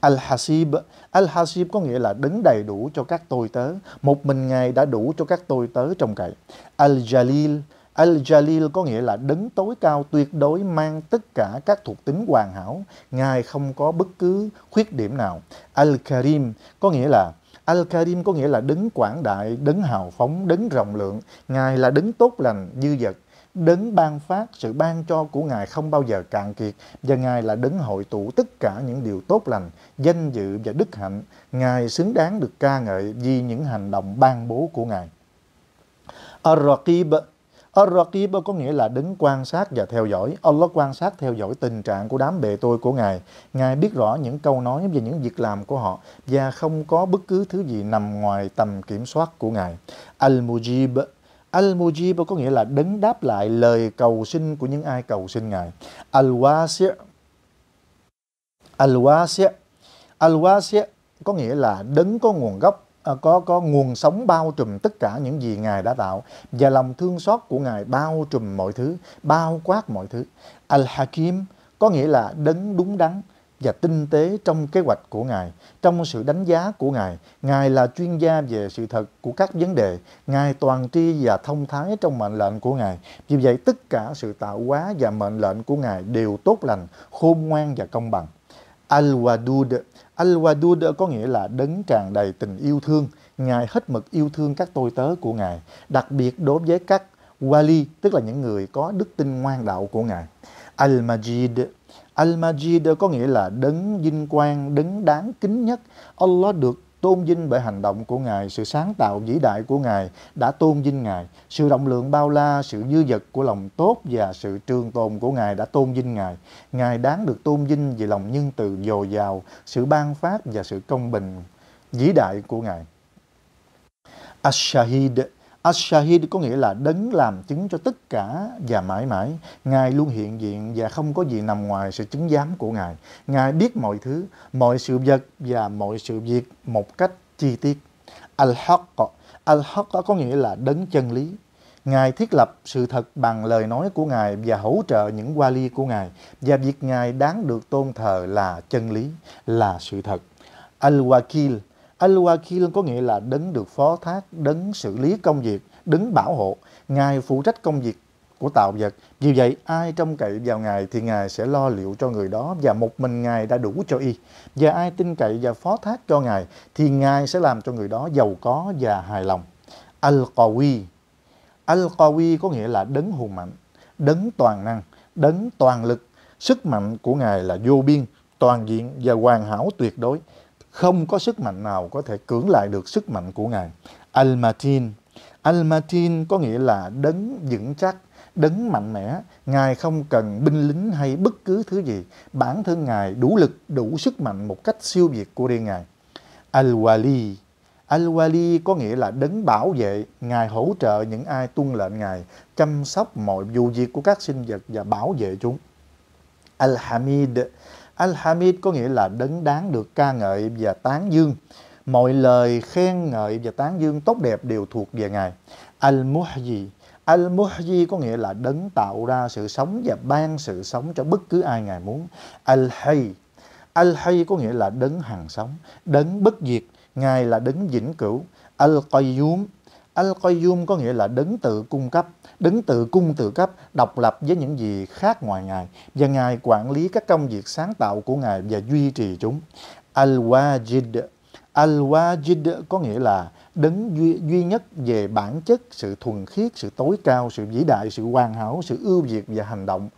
Al-Hasib, Al-Hasib có nghĩa là đứng đầy đủ cho các tôi tớ, một mình Ngài đã đủ cho các tôi tớ trong cậy. Al-Jalil, Al-Jalil có nghĩa là đứng tối cao tuyệt đối mang tất cả các thuộc tính hoàn hảo, Ngài không có bất cứ khuyết điểm nào. Al-Karim có nghĩa là Al-Karim có nghĩa là đứng quảng đại, đứng hào phóng, đứng rộng lượng. Ngài là đứng tốt lành, dư dật. đứng ban phát, sự ban cho của Ngài không bao giờ cạn kiệt. Và Ngài là đứng hội tụ tất cả những điều tốt lành, danh dự và đức hạnh. Ngài xứng đáng được ca ngợi vì những hành động ban bố của Ngài. Ar-Raqib Ar-Raqib có nghĩa là đứng quan sát và theo dõi. Allah quan sát theo dõi tình trạng của đám bề tôi của Ngài. Ngài biết rõ những câu nói và những việc làm của họ và không có bất cứ thứ gì nằm ngoài tầm kiểm soát của Ngài. Al-Mujib Al-Mujib có nghĩa là đứng đáp lại lời cầu xin của những ai cầu xin Ngài. Al-Wasi' Al-Wasi' Al-Wasi' có nghĩa là đứng có nguồn gốc Ờ, có có nguồn sống bao trùm tất cả những gì Ngài đã tạo và lòng thương xót của Ngài bao trùm mọi thứ, bao quát mọi thứ. Al-Hakim có nghĩa là đấng đúng đắn và tinh tế trong kế hoạch của Ngài, trong sự đánh giá của Ngài. Ngài là chuyên gia về sự thật của các vấn đề, Ngài toàn tri và thông thái trong mệnh lệnh của Ngài. Vì vậy, tất cả sự tạo hóa và mệnh lệnh của Ngài đều tốt lành, khôn ngoan và công bằng. Al-Wadud Al-Wadud có nghĩa là đấng tràn đầy tình yêu thương. Ngài hết mực yêu thương các tôi tớ của Ngài, đặc biệt đối với các wali, tức là những người có đức tin ngoan đạo của Ngài. Al-Majid Al-Majid có nghĩa là đấng vinh quang, đấng đáng kính nhất. Allah được tôn vinh bởi hành động của Ngài, sự sáng tạo vĩ đại của Ngài đã tôn vinh Ngài, sự rộng lượng bao la, sự dư dật của lòng tốt và sự trường tồn của Ngài đã tôn vinh Ngài. Ngài đáng được tôn vinh vì lòng nhân từ dồi dào, sự ban phát và sự công bình vĩ đại của Ngài. Ash-Shahid Ash-Shahid có nghĩa là đấng làm chứng cho tất cả và mãi mãi. Ngài luôn hiện diện và không có gì nằm ngoài sự chứng giám của Ngài. Ngài biết mọi thứ, mọi sự vật và mọi sự việc một cách chi tiết. Al-Haqq Al-Haqq có nghĩa là đấng chân lý. Ngài thiết lập sự thật bằng lời nói của Ngài và hỗ trợ những wali của Ngài. Và việc Ngài đáng được tôn thờ là chân lý, là sự thật. Al-Wakil Al-Wakil có nghĩa là đấng được phó thác, đấng xử lý công việc, đấng bảo hộ. Ngài phụ trách công việc của tạo vật. Vì vậy, ai trông cậy vào Ngài thì Ngài sẽ lo liệu cho người đó và một mình Ngài đã đủ cho y. Và ai tin cậy và phó thác cho Ngài thì Ngài sẽ làm cho người đó giàu có và hài lòng. Al-Qawi Al-Qawi có nghĩa là đấng hùng mạnh, đấng toàn năng, đấng toàn lực. Sức mạnh của Ngài là vô biên, toàn diện và hoàn hảo tuyệt đối không có sức mạnh nào có thể cưỡng lại được sức mạnh của Ngài. Al-Matin Al-Matin có nghĩa là đấng vững chắc, đấng mạnh mẽ. Ngài không cần binh lính hay bất cứ thứ gì. Bản thân Ngài đủ lực, đủ sức mạnh một cách siêu việt của riêng Ngài. Al-Wali Al-Wali có nghĩa là đấng bảo vệ, Ngài hỗ trợ những ai tuân lệnh Ngài, chăm sóc mọi vụ việc của các sinh vật và bảo vệ chúng. Al-Hamid Al-Hamid có nghĩa là đấng đáng được ca ngợi và tán dương. Mọi lời khen ngợi và tán dương tốt đẹp đều thuộc về Ngài. Al-Muhyi Al-Muhyi có nghĩa là đấng tạo ra sự sống và ban sự sống cho bất cứ ai Ngài muốn. Al-Hayy Al-Hayy có nghĩa là đấng hàng sống, đấng bất diệt. Ngài là đấng vĩnh cửu. Al-Qayyum Al-Qayyum có nghĩa là đứng tự cung cấp, đứng tự cung tự cấp, độc lập với những gì khác ngoài Ngài. Và Ngài quản lý các công việc sáng tạo của Ngài và duy trì chúng. Al-Wajid Al-Wajid có nghĩa là đứng duy, duy nhất về bản chất, sự thuần khiết, sự tối cao, sự vĩ đại, sự hoàn hảo, sự ưu việt và hành động.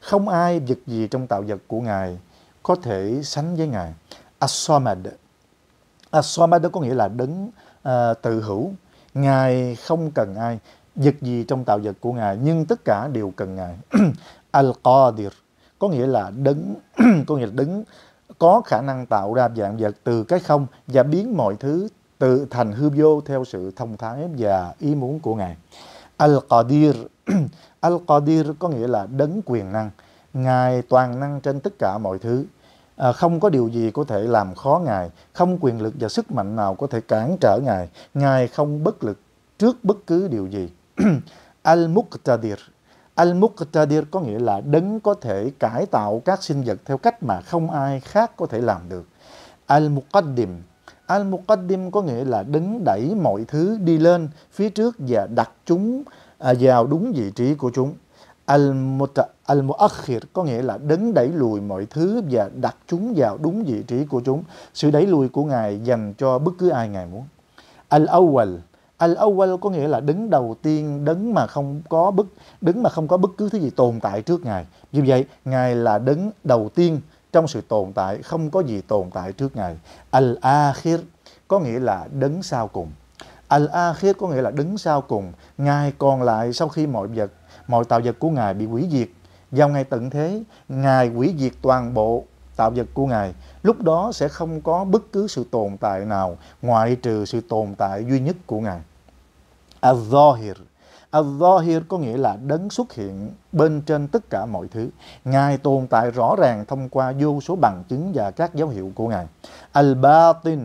Không ai vật gì trong tạo vật của Ngài có thể sánh với Ngài. As-Samad As-Samad có nghĩa là đứng à, tự hữu ngài không cần ai vật gì trong tạo vật của ngài nhưng tất cả đều cần ngài al qadir có nghĩa là đứng có nghĩa là đứng có khả năng tạo ra dạng vật từ cái không và biến mọi thứ tự thành hư vô theo sự thông thái và ý muốn của ngài al qadir al qadir có nghĩa là đấng quyền năng ngài toàn năng trên tất cả mọi thứ à, không có điều gì có thể làm khó ngài không quyền lực và sức mạnh nào có thể cản trở ngài ngài không bất lực trước bất cứ điều gì al muqtadir al muqtadir có nghĩa là đấng có thể cải tạo các sinh vật theo cách mà không ai khác có thể làm được al muqaddim al muqaddim có nghĩa là đấng đẩy mọi thứ đi lên phía trước và đặt chúng à, vào đúng vị trí của chúng Al-Mu'akhir có nghĩa là đấng đẩy lùi mọi thứ và đặt chúng vào đúng vị trí của chúng. Sự đẩy lùi của Ngài dành cho bất cứ ai Ngài muốn. Al-Awwal Al-Awwal có nghĩa là đứng đầu tiên, đứng mà không có bất đứng mà không có bất cứ thứ gì tồn tại trước Ngài. như vậy, Ngài là đứng đầu tiên trong sự tồn tại, không có gì tồn tại trước Ngài. Al-Akhir có nghĩa là đứng sau cùng. Al-Akhir có nghĩa là đứng sau cùng. Ngài còn lại sau khi mọi vật mọi tạo vật của Ngài bị hủy diệt. Vào ngày tận thế, Ngài hủy diệt toàn bộ tạo vật của Ngài. Lúc đó sẽ không có bất cứ sự tồn tại nào ngoại trừ sự tồn tại duy nhất của Ngài. Al-Zahir có nghĩa là đấng xuất hiện bên trên tất cả mọi thứ. Ngài tồn tại rõ ràng thông qua vô số bằng chứng và các dấu hiệu của Ngài. albatin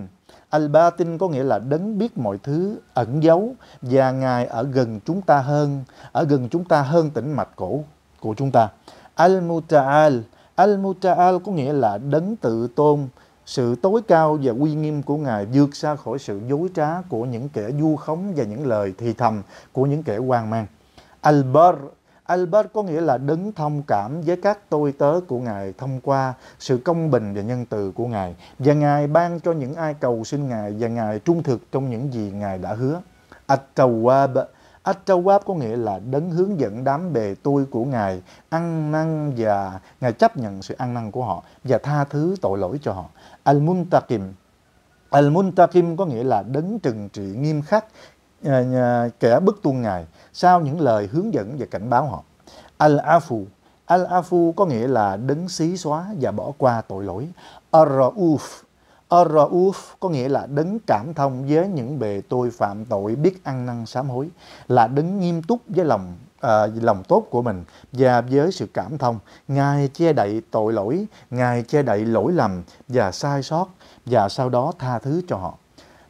Al-Batin có nghĩa là đấng biết mọi thứ, ẩn giấu và Ngài ở gần chúng ta hơn, ở gần chúng ta hơn tĩnh mạch cổ của chúng ta. Al-Muta'al, Al-Muta'al có nghĩa là đấng tự tôn, sự tối cao và uy nghiêm của Ngài vượt xa khỏi sự dối trá của những kẻ du khống và những lời thì thầm của những kẻ hoang mang. Al-Bar Albert có nghĩa là đứng thông cảm với các tôi tớ của Ngài thông qua sự công bình và nhân từ của Ngài. Và Ngài ban cho những ai cầu xin Ngài và Ngài trung thực trong những gì Ngài đã hứa. At-Tawwab At-Tawwab có nghĩa là đấng hướng dẫn đám bề tôi của Ngài ăn năn và Ngài chấp nhận sự ăn năn của họ và tha thứ tội lỗi cho họ. Al-Muntaqim Al-Muntaqim có nghĩa là đấng trừng trị nghiêm khắc Ờ, ờ, kẻ bất tuân Ngài sau những lời hướng dẫn và cảnh báo họ. Al-Afu Al-Afu có nghĩa là đấng xí xóa và bỏ qua tội lỗi. Ar-Rauf Ar-Rauf có nghĩa là đấng cảm thông với những bề tôi phạm tội biết ăn năn sám hối, là đấng nghiêm túc với lòng à, lòng tốt của mình và với sự cảm thông. Ngài che đậy tội lỗi, Ngài che đậy lỗi lầm và sai sót và sau đó tha thứ cho họ.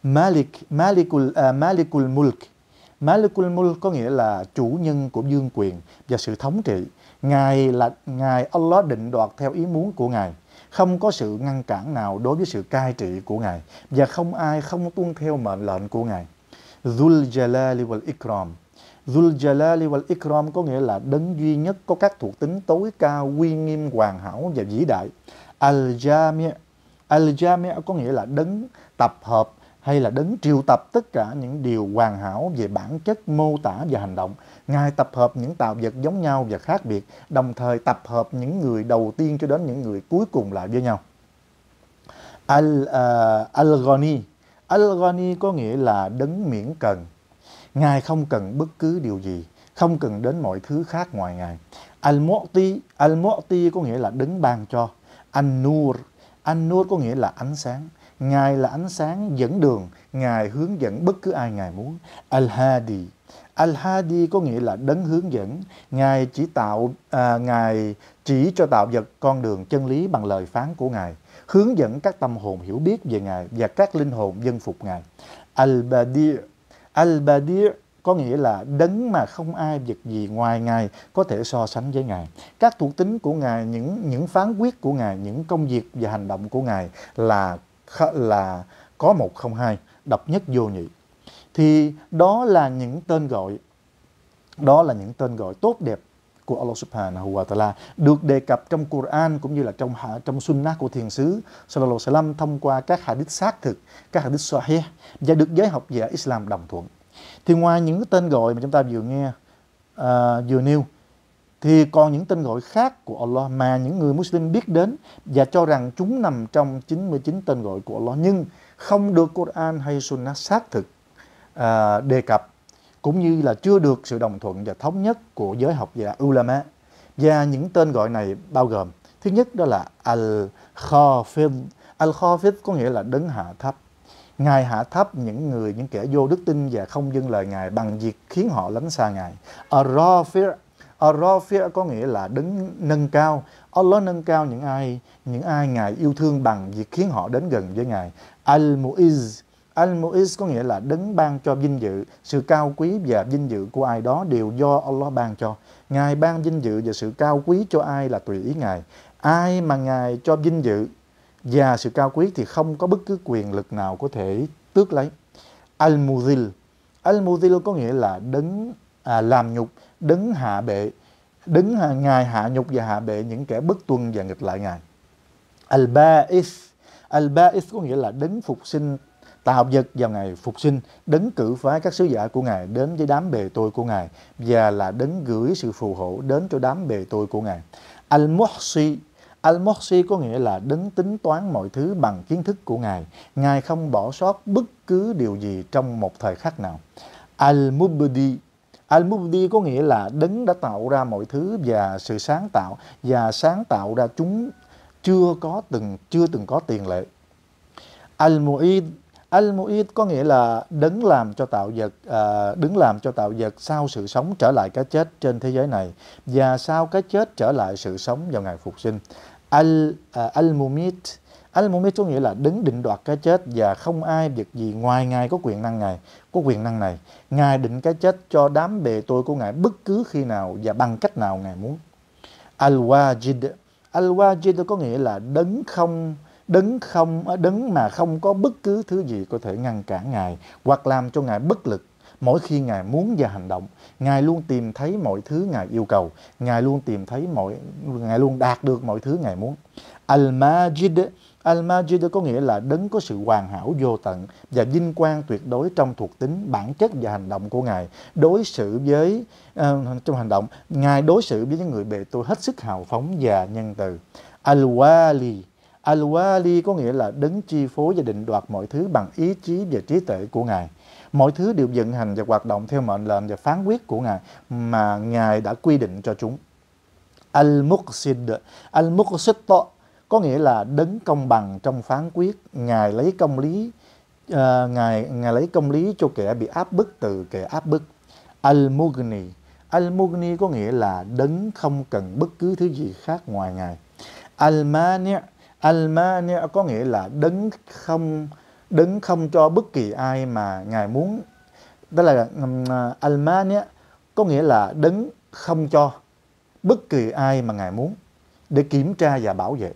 Malik, Malikul, à, Malikul Mulk. Malikul Mulk có nghĩa là chủ nhân của dương quyền và sự thống trị. Ngài là Ngài Allah định đoạt theo ý muốn của Ngài. Không có sự ngăn cản nào đối với sự cai trị của Ngài và không ai không tuân theo mệnh lệnh của Ngài. Dhul Jalali wal Ikram. Dhul Jalali wal Ikram có nghĩa là đấng duy nhất có các thuộc tính tối cao, uy nghiêm, hoàn hảo và vĩ đại. al Jamia, al Jamia có nghĩa là đấng tập hợp hay là đến triệu tập tất cả những điều hoàn hảo về bản chất mô tả và hành động. Ngài tập hợp những tạo vật giống nhau và khác biệt, đồng thời tập hợp những người đầu tiên cho đến những người cuối cùng lại với nhau. À, Al-Ghani uh, Al Al-Ghani có nghĩa là đấng miễn cần. Ngài không cần bất cứ điều gì, không cần đến mọi thứ khác ngoài Ngài. Al-Mu'ti Al-Mu'ti có nghĩa là đấng ban cho. An-Nur An-Nur có nghĩa là ánh sáng. Ngài là ánh sáng dẫn đường, Ngài hướng dẫn bất cứ ai Ngài muốn. Al-Hadi, Al-Hadi có nghĩa là đấng hướng dẫn. Ngài chỉ tạo, à, Ngài chỉ cho tạo vật con đường chân lý bằng lời phán của Ngài, hướng dẫn các tâm hồn hiểu biết về Ngài và các linh hồn dân phục Ngài. Al-Badir, Al-Badir có nghĩa là đấng mà không ai vật gì ngoài Ngài có thể so sánh với Ngài. Các thuộc tính của Ngài, những những phán quyết của Ngài, những công việc và hành động của Ngài là là có 102, độc nhất vô nhị. Thì đó là những tên gọi đó là những tên gọi tốt đẹp của Allah Subhanahu wa Ta'ala được đề cập trong Quran cũng như là trong trong Sunnah của thiền sứ Sallallahu Alaihi Wasallam thông qua các hadith xác thực, các hadith sahih và được giới học giả Islam đồng thuận. Thì ngoài những tên gọi mà chúng ta vừa nghe uh, vừa nêu thì còn những tên gọi khác của Allah mà những người Muslim biết đến và cho rằng chúng nằm trong 99 tên gọi của Allah nhưng không được Quran hay Sunnah xác thực à, đề cập cũng như là chưa được sự đồng thuận và thống nhất của giới học giả ulama và những tên gọi này bao gồm thứ nhất đó là al khafid al khafid có nghĩa là đấng hạ thấp Ngài hạ thấp những người, những kẻ vô đức tin và không dâng lời Ngài bằng việc khiến họ lánh xa Ngài. Al rafi Arafia ờ, có nghĩa là đứng nâng cao. Allah ờ, nâng cao những ai những ai Ngài yêu thương bằng việc khiến họ đến gần với Ngài. Al-Mu'iz Al-Mu'iz có nghĩa là đấng ban cho vinh dự, sự cao quý và vinh dự của ai đó đều do Allah ban cho. Ngài ban vinh dự và sự cao quý cho ai là tùy ý Ngài. Ai mà Ngài cho vinh dự và sự cao quý thì không có bất cứ quyền lực nào có thể tước lấy. Al-Muzil Al-Muzil có nghĩa là đấng à, làm nhục đứng hạ bệ đứng ngài hạ nhục và hạ bệ những kẻ bất tuân và nghịch lại ngài al-ba'is al-ba'is có nghĩa là đứng phục sinh tạo vật vào ngày phục sinh đứng cử phái các sứ giả của ngài đến với đám bề tôi của ngài và là đứng gửi sự phù hộ đến cho đám bề tôi của ngài al-muhsi Al-Mohsi có nghĩa là đứng tính toán mọi thứ bằng kiến thức của Ngài. Ngài không bỏ sót bất cứ điều gì trong một thời khắc nào. Al-Mubdi Al-Mubdi có nghĩa là đấng đã tạo ra mọi thứ và sự sáng tạo và sáng tạo ra chúng chưa có từng chưa từng có tiền lệ. Al-Mu'id Al-Mu'id có nghĩa là đấng làm cho tạo vật à, đứng làm cho tạo vật sau sự sống trở lại cái chết trên thế giới này và sau cái chết trở lại sự sống vào ngày phục sinh. Al à, Al-Mumit anh muốn biết có nghĩa là đứng định đoạt cái chết và không ai việc gì ngoài Ngài có quyền năng này, có quyền năng này. Ngài định cái chết cho đám bề tôi của Ngài bất cứ khi nào và bằng cách nào Ngài muốn. Al-Wajid Al-Wajid có nghĩa là đấng không đấng không đấng mà không có bất cứ thứ gì có thể ngăn cản Ngài hoặc làm cho Ngài bất lực mỗi khi Ngài muốn và hành động. Ngài luôn tìm thấy mọi thứ Ngài yêu cầu, Ngài luôn tìm thấy mọi Ngài luôn đạt được mọi thứ Ngài muốn. Al-Majid Al-Majid có nghĩa là đấng có sự hoàn hảo vô tận và vinh quang tuyệt đối trong thuộc tính, bản chất và hành động của Ngài. Đối xử với, uh, trong hành động, Ngài đối xử với những người bề tôi hết sức hào phóng và nhân từ. Al-Wali Al-Wali có nghĩa là đấng chi phối và định đoạt mọi thứ bằng ý chí và trí tuệ của Ngài. Mọi thứ đều vận hành và hoạt động theo mệnh lệnh và phán quyết của Ngài mà Ngài đã quy định cho chúng. Al-Muqsid Al-Muqsid có nghĩa là đấng công bằng trong phán quyết ngài lấy công lý uh, ngài ngài lấy công lý cho kẻ bị áp bức từ kẻ áp bức al Mugni, al Mugni có nghĩa là đấng không cần bất cứ thứ gì khác ngoài ngài al mani al mani có nghĩa là đấng không đấng không cho bất kỳ ai mà ngài muốn đó là uh, al mani có nghĩa là đấng không cho bất kỳ ai mà ngài muốn để kiểm tra và bảo vệ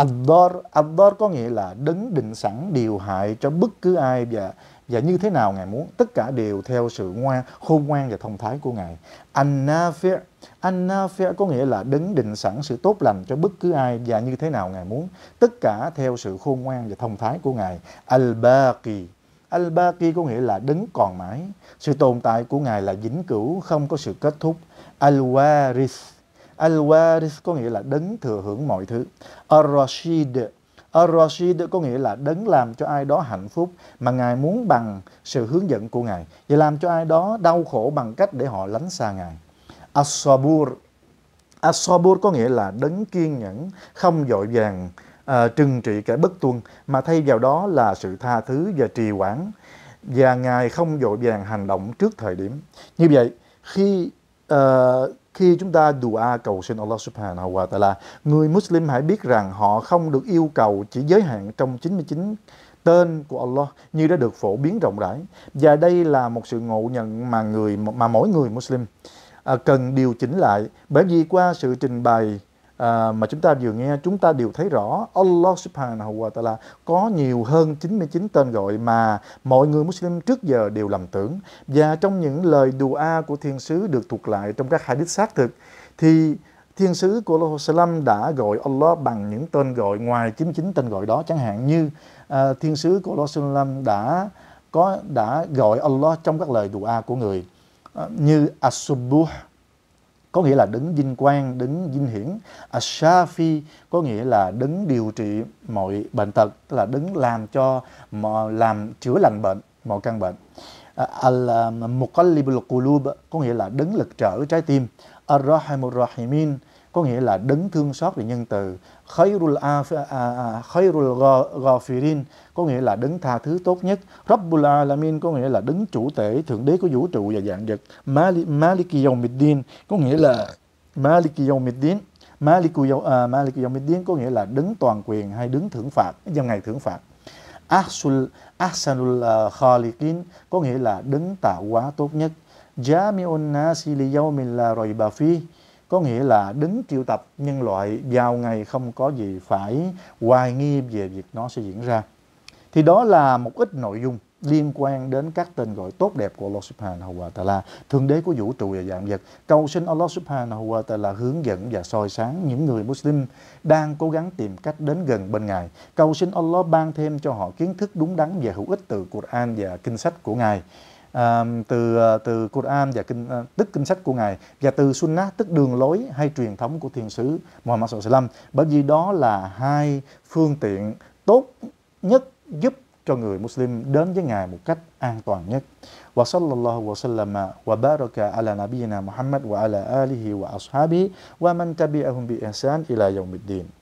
Ador, Ador có nghĩa là đấng định sẵn điều hại cho bất cứ ai và và như thế nào Ngài muốn. Tất cả đều theo sự ngoan, khôn ngoan và thông thái của Ngài. Anafir Anafir có nghĩa là đấng định sẵn sự tốt lành cho bất cứ ai và như thế nào Ngài muốn. Tất cả theo sự khôn ngoan và thông thái của Ngài. Albaqi Albaqi có nghĩa là đấng còn mãi. Sự tồn tại của Ngài là vĩnh cửu, không có sự kết thúc. Alwaris Al-Waris có nghĩa là đấng thừa hưởng mọi thứ. Ar-Rashid Ar-Rashid có nghĩa là đấng làm cho ai đó hạnh phúc mà Ngài muốn bằng sự hướng dẫn của Ngài. Và làm cho ai đó đau khổ bằng cách để họ lánh xa Ngài. As-Sabur As-Sabur có nghĩa là đấng kiên nhẫn, không dội vàng, uh, trừng trị kẻ bất tuân, mà thay vào đó là sự tha thứ và trì quản. Và Ngài không dội vàng hành động trước thời điểm. Như vậy, khi uh, khi chúng ta dua cầu xin Allah Subhanahu wa Taala, người Muslim hãy biết rằng họ không được yêu cầu chỉ giới hạn trong 99 tên của Allah như đã được phổ biến rộng rãi và đây là một sự ngộ nhận mà người mà mỗi người Muslim à, cần điều chỉnh lại bởi vì qua sự trình bày À, mà chúng ta vừa nghe chúng ta đều thấy rõ Allah subhanahu wa ta'ala có nhiều hơn 99 tên gọi mà mọi người Muslim trước giờ đều lầm tưởng và trong những lời dua của thiên sứ được thuộc lại trong các hadith xác thực thì thiên sứ của Allah Salam đã gọi Allah bằng những tên gọi ngoài 99 tên gọi đó chẳng hạn như à, thiên sứ của Allah Salam đã có đã gọi Allah trong các lời dua của người à, như as-subuh có nghĩa là đứng vinh quang, đứng vinh hiển. Ashafi có nghĩa là đứng điều trị mọi bệnh tật, tức là đứng làm cho làm chữa lành bệnh, mọi căn bệnh. À, Al-Muqallibul à, Qulub có nghĩa là đứng lực trở trái tim. Ar-Rahimur Rahimin có nghĩa là đấng thương xót về nhân từ khairul à, à, à, khairul ghafirin có nghĩa là đấng tha thứ tốt nhất rabbul alamin có nghĩa là đấng chủ tể thượng đế của vũ trụ và dạng vật maliki yawmiddin có nghĩa là maliki yawmiddin Maliku Yawmiddin có nghĩa là đứng toàn quyền hay đứng thưởng phạt, trong ngày thưởng phạt. Ahsul Ahsanul Khaliqin có nghĩa là đứng tạo hóa tốt nhất. Jami'un Nasi li yawmin la rayba có nghĩa là đứng triệu tập nhân loại vào ngày không có gì phải hoài nghi về việc nó sẽ diễn ra. Thì đó là một ít nội dung liên quan đến các tên gọi tốt đẹp của Allah Subhanahu wa Ta'ala, thượng đế của vũ trụ và dạng vật. Cầu xin Allah Subhanahu wa Ta'ala hướng dẫn và soi sáng những người Muslim đang cố gắng tìm cách đến gần bên Ngài. Cầu xin Allah ban thêm cho họ kiến thức đúng đắn và hữu ích từ Quran và kinh sách của Ngài từ ờ, từ Quran và kinh ờ, tức kinh sách của ngài và từ Sunnah tức đường lối hay truyền thống của thiền sứ Muhammad sallam bởi vì đó là hai phương tiện tốt nhất giúp cho người Muslim đến với ngài một cách an toàn nhất. Wa sallallahu wa sallama wa baraka ala nabiyyina Muhammad wa ala alihi wa ashabihi wa man tabi'ahum bi ihsan ila yaumiddin.